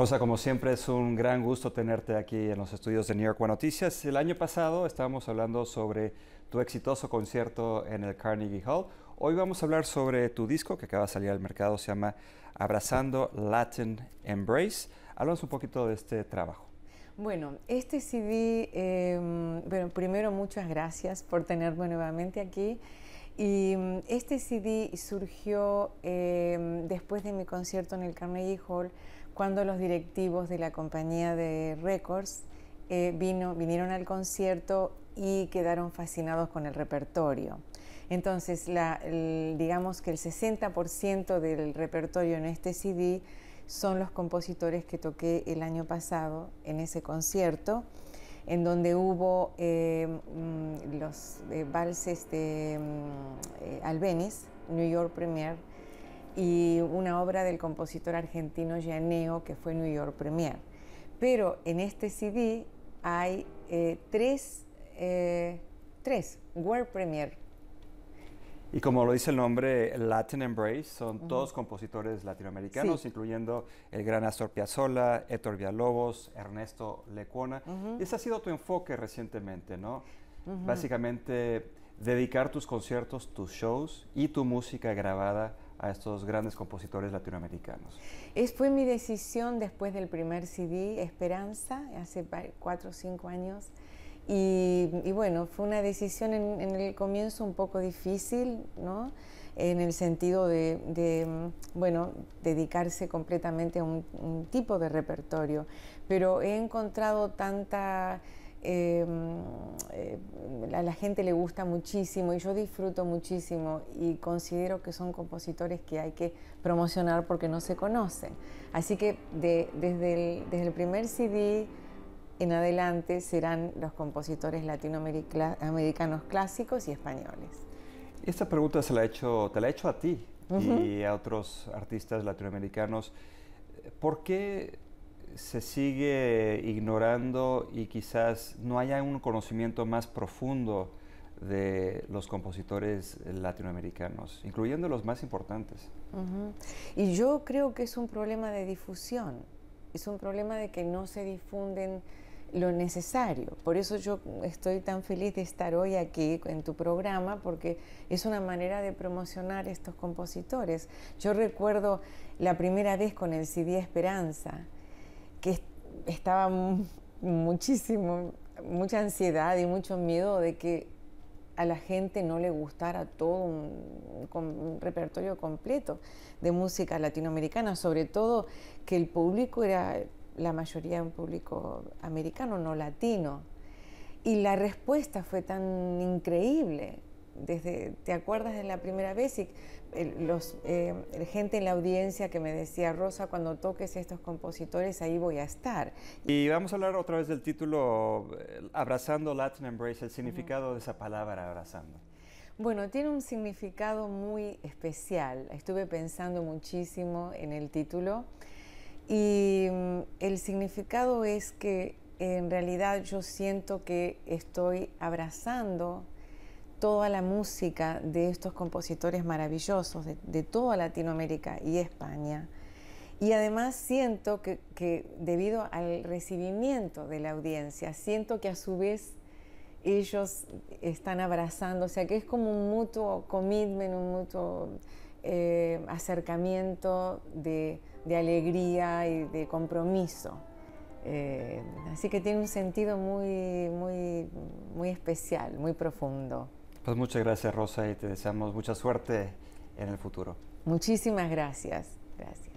Rosa, como siempre, es un gran gusto tenerte aquí en los estudios de New York One Noticias. El año pasado estábamos hablando sobre tu exitoso concierto en el Carnegie Hall. Hoy vamos a hablar sobre tu disco que acaba de salir al mercado, se llama Abrazando Latin Embrace. Háblanos un poquito de este trabajo. Bueno, este CD, em, bueno, primero muchas gracias por tenerme nuevamente aquí. Y em, este CD surgió em, después de mi concierto en el Carnegie Hall cuando los directivos de la compañía de Records eh, vino, vinieron al concierto y quedaron fascinados con el repertorio. Entonces, la, digamos que el 60% del repertorio en este CD son los compositores que toqué el año pasado en ese concierto, en donde hubo eh, mm, los eh, valses de mm, eh, Albeniz, New York Premier, y una obra del compositor argentino Janeo, que fue New York Premier. Pero en este CD hay eh, tres, eh, tres World Premier. Y como lo dice el nombre, Latin Embrace, son todos compositores latinoamericanos, incluyendo el gran Astor Piazzolla, Héctor Villalobos, Ernesto Lecuona. ese ha sido tu enfoque recientemente, ¿no? Básicamente, dedicar tus conciertos, tus shows y tu música grabada a estos grandes compositores latinoamericanos. Es, fue mi decisión después del primer CD, Esperanza, hace cuatro o cinco años. Y, bueno, fue una decisión en, el comienzo un poco difícil, ¿no? En el sentido de, bueno, dedicarse completamente a un tipo de repertorio. Pero he encontrado tanta Em, eh, a la gente le gusta muchísimo y yo disfruto muchísimo y considero que son compositores que hay que promocionar porque no se conocen. Así que desde, el, desde, el, primer CD en adelante serán los compositores latinoamericanos clásicos y españoles. Esta pregunta se la he hecho, te la he hecho a ti y a otros artistas latinoamericanos. ¿Por qué se sigue ignorando y quizás no haya un conocimiento más profundo de los compositores latinoamericanos, incluyendo los más importantes. Y yo creo que es un problema de difusión, es un problema de que no se difunden lo necesario. Por eso yo estoy tan feliz de estar hoy aquí en tu programa, porque es una manera de promocionar estos compositores. Yo recuerdo la primera vez con el CD Esperanza, que estaba muchísimo, mucha ansiedad y mucho miedo de que a la gente no le gustara todo un, un, repertorio completo de música latinoamericana, sobre todo que el público era la mayoría un público americano, no latino. Y la respuesta fue tan increíble desde, ¿te acuerdas de la primera vez? Y eh, los, eh, gente en la audiencia que me decía, Rosa, cuando toques estos compositores, ahí voy a estar. Y vamos a hablar otra vez del título eh, Abrazando Latin Embrace, el significado de esa palabra, abrazando. Bueno, tiene un significado muy especial. Estuve pensando muchísimo en el título y mm, el significado es que en realidad yo siento que estoy abrazando toda la música de estos compositores maravillosos de, toda Latinoamérica y España. Y además siento que, debido al recibimiento de la audiencia, siento que a su vez ellos están abrazando, o sea que es como un mutuo commitment, un mutuo eh, acercamiento de, alegría y de compromiso. Eh, así que tiene un sentido muy, muy especial, muy profundo. Pues muchas gracias Rosa y te deseamos mucha suerte en el futuro. Muchísimas gracias. Gracias.